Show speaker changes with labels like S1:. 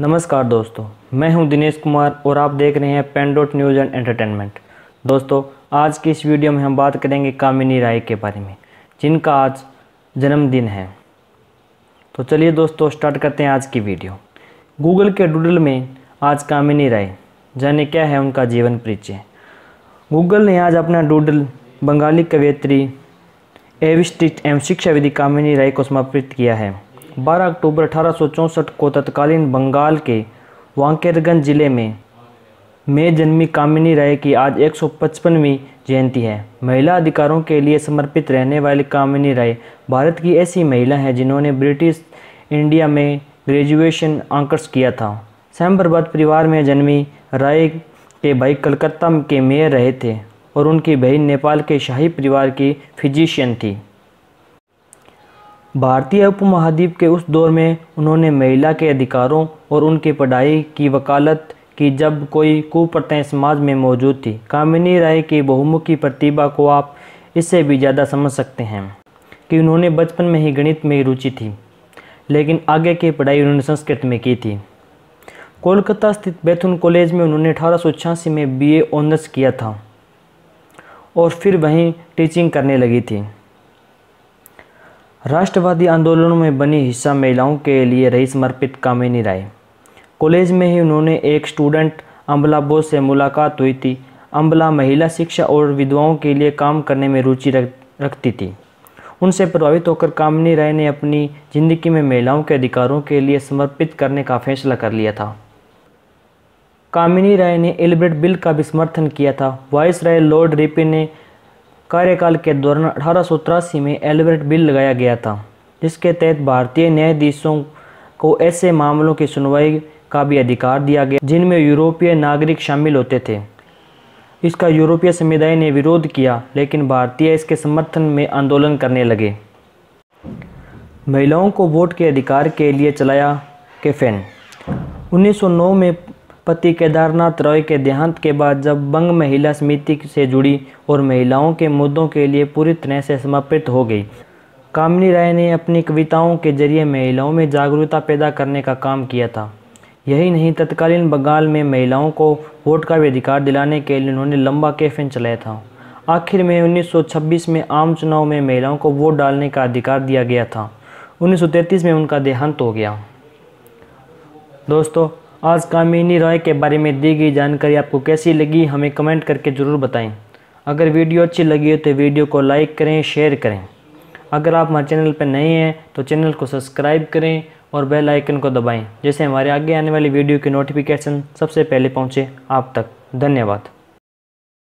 S1: नमस्कार दोस्तों मैं हूं दिनेश कुमार और आप देख रहे हैं पेंडोट न्यूज़ एंड एंटरटेनमेंट दोस्तों आज की इस वीडियो में हम बात करेंगे कामिनी राय के बारे में जिनका आज जन्मदिन है तो चलिए दोस्तों स्टार्ट करते हैं आज की वीडियो गूगल के डूडल में आज कामिनी राय जाने क्या है उनका जीवन परिचय गूगल ने आज अपना डूडल बंगाली कवियत्री एविस्टिक एवं विधि कामिनी राय को समर्पित किया है 12 अक्टूबर अठारह को तत्कालीन बंगाल के वांकेरगंज ज़िले में मे जन्मी कामिनी राय की आज 155वीं जयंती है महिला अधिकारों के लिए समर्पित रहने वाली कामिनी राय भारत की ऐसी महिला हैं जिन्होंने ब्रिटिश इंडिया में ग्रेजुएशन आंकर्स किया था स्वयं बर्बाद परिवार में जन्मी राय के भाई कलकत्ता के मेयर रहे थे और उनकी बहन नेपाल के शाही परिवार की फिजिशियन थी भारतीय उपमहाद्वीप के उस दौर में उन्होंने महिला के अधिकारों और उनकी पढ़ाई की वकालत की जब कोई कुप्रथाएँ समाज में मौजूद थी कामिनी राय की बहुमुखी प्रतिभा को आप इससे भी ज़्यादा समझ सकते हैं कि उन्होंने बचपन में ही गणित में रुचि थी लेकिन आगे की पढ़ाई उन्होंने संस्कृत में की थी कोलकाता स्थित बैथुन कॉलेज में उन्होंने अठारह में बीए ऑनर्स किया था और फिर वहीं टीचिंग करने लगी थी राष्ट्रवादी आंदोलनों में बनी हिस्सा महिलाओं के लिए रही समर्पित कामिनी राय कॉलेज में ही उन्होंने एक स्टूडेंट अम्बला बोस से मुलाकात हुई थी अम्बला महिला शिक्षा और विधवाओं के लिए काम करने में रुचि रख, रखती थी उनसे प्रभावित होकर कामिनी राय ने अपनी ज़िंदगी में महिलाओं के अधिकारों के लिए समर्पित करने का फैसला कर लिया था कामिनी राय ने एलिब्रेट बिल का भी समर्थन किया था वाइस राय लॉर्ड रिपे ने कार्यकाल के दौरान अठारह में एलबर्ट बिल लगाया गया था जिसके तहत भारतीय न्यायाधीशों को ऐसे मामलों की सुनवाई का भी अधिकार दिया गया जिनमें यूरोपीय नागरिक शामिल होते थे इसका यूरोपीय समुदाय ने विरोध किया लेकिन भारतीय इसके समर्थन में आंदोलन करने लगे महिलाओं को वोट के अधिकार के लिए चलाया कैफेन 1909 में पति केदारनाथ रॉय के देहांत के बाद जब बंग महिला समिति से जुड़ी और महिलाओं के मुद्दों के लिए पूरी तरह से समर्पित हो गई कामनी राय ने अपनी कविताओं के जरिए महिलाओं में जागरूकता पैदा करने का काम किया था यही नहीं तत्कालीन बंगाल में महिलाओं को वोट का भी अधिकार दिलाने के लिए उन्होंने लंबा कैफिन चलाया था आखिर में 1926 में आम चुनाव में महिलाओं को वोट डालने का अधिकार दिया गया था 1933 में उनका देहांत हो गया दोस्तों आज कामिनी रॉय के बारे में दी गई जानकारी आपको कैसी लगी हमें कमेंट करके ज़रूर बताएं अगर वीडियो अच्छी लगी हो तो वीडियो को लाइक करें शेयर करें अगर आप हमारे चैनल पर नए हैं तो चैनल को सब्सक्राइब करें और बेल आइकन को दबाएं जैसे हमारे आगे आने वाली वीडियो की नोटिफिकेशन सबसे पहले पहुंचे आप तक धन्यवाद